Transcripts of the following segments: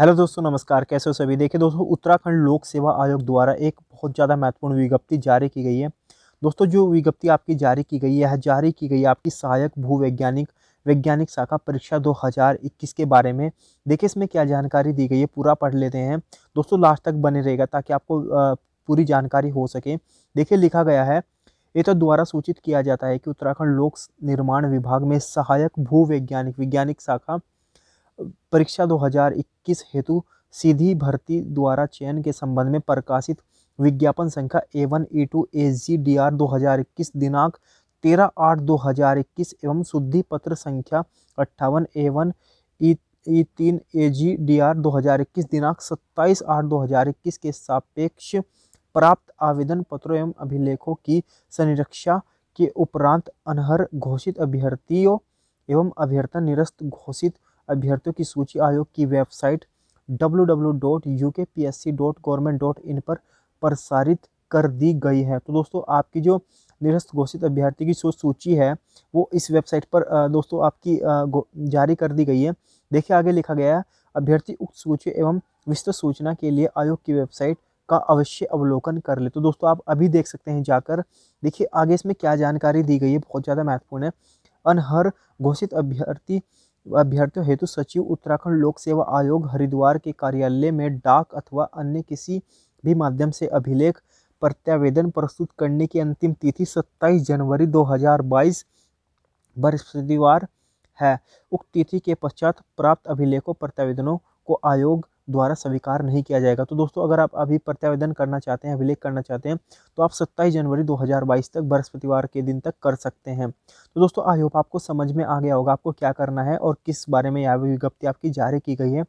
hello दोस्तों नमस्कार कैसे हो सभी देखिए दोस्तों उत्तराखंड लोक सेवा आयोग द्वारा एक बहुत ज़्यादा महत्वपूर्ण विज्ञप्ति जारी की गई है दोस्तों जो विज्ञप्ति आपकी जारी की गई है जारी की गई आपकी सहायक भूवैज्ञानिक वैज्ञानिक शाखा परीक्षा 2021 के बारे में देखिए इसमें क्या जानकारी दी गई है पूरा पढ़ लेते हैं दोस्तों लास्ट तक बने रहेगा ताकि आपको पूरी जानकारी हो सके देखिए लिखा गया है ये तो द्वारा सूचित किया जाता है कि उत्तराखंड लोक निर्माण विभाग में सहायक भूवैज्ञानिक वैज्ञानिक शाखा परीक्षा 2021 हेतु सीधी भर्ती द्वारा चयन के संबंध में प्रकाशित विज्ञापन संख्या A one A two A G D R दो हज़ार इक्कीस दिनांक तेरह आठ दो हज़ार इक्कीस एवं शुद्धि पत्र संख्या अट्ठावन ए वन ई तीन ए जी डी आर दो हज़ार इक्कीस दिनांक सत्ताईस आठ दो हज़ार इक्कीस के सापेक्ष प्राप्त आवेदन पत्रों एवं अभिलेखों की संरक्षा के उपरांत अनहर घोषित अभ्यर्थियों एवं अभ्यर्थन निरस्त घोषित अभ्यर्थियों की सूची आयोग की वेबसाइट डब्ल्यू पर प्रसारित कर दी गई है तो दोस्तों आपकी जो निरस्त घोषित अभ्यर्थी की सूची है वो इस वेबसाइट पर दोस्तों आपकी जारी कर दी गई है देखिए आगे लिखा गया है अभ्यर्थी उक्त सूची एवं विस्तृत सूचना के लिए आयोग की वेबसाइट का अवश्य अवलोकन कर ले तो दोस्तों आप अभी देख सकते हैं जाकर देखिए आगे इसमें क्या जानकारी दी गई है बहुत ज़्यादा महत्वपूर्ण है अनहर घोषित अभ्यर्थी अभ्यर्थियों हेतु सचिव उत्तराखंड लोक सेवा आयोग हरिद्वार के कार्यालय में डाक अथवा अन्य किसी भी माध्यम से अभिलेख प्रत्यावेदन प्रस्तुत करने की अंतिम तिथि 27 जनवरी 2022 बृहस्पतिवार है उक्त तिथि के पश्चात प्राप्त अभिलेखों प्रत्यावेदनों को आयोग द्वारा स्वीकार नहीं किया जाएगा तो दोस्तों अगर आप अभी प्रत्यावेदन करना चाहते हैं अभिलेख करना चाहते हैं तो आप 27 जनवरी 2022 तक बृहस्पतिवार के दिन तक कर सकते हैं तो दोस्तों आई होप आपको समझ में आ गया होगा आपको क्या करना है और किस बारे में यह विज्ञप्ति आपकी जारी की गई है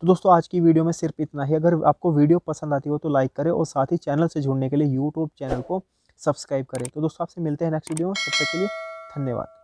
तो दोस्तों आज की वीडियो में सिर्फ इतना ही अगर आपको वीडियो पसंद आती हो तो लाइक करें और साथ ही चैनल से जुड़ने के लिए यूट्यूब चैनल को सब्सक्राइब करें तो दोस्तों आपसे मिलते हैं नेक्स्ट वीडियो में सबसे के लिए धन्यवाद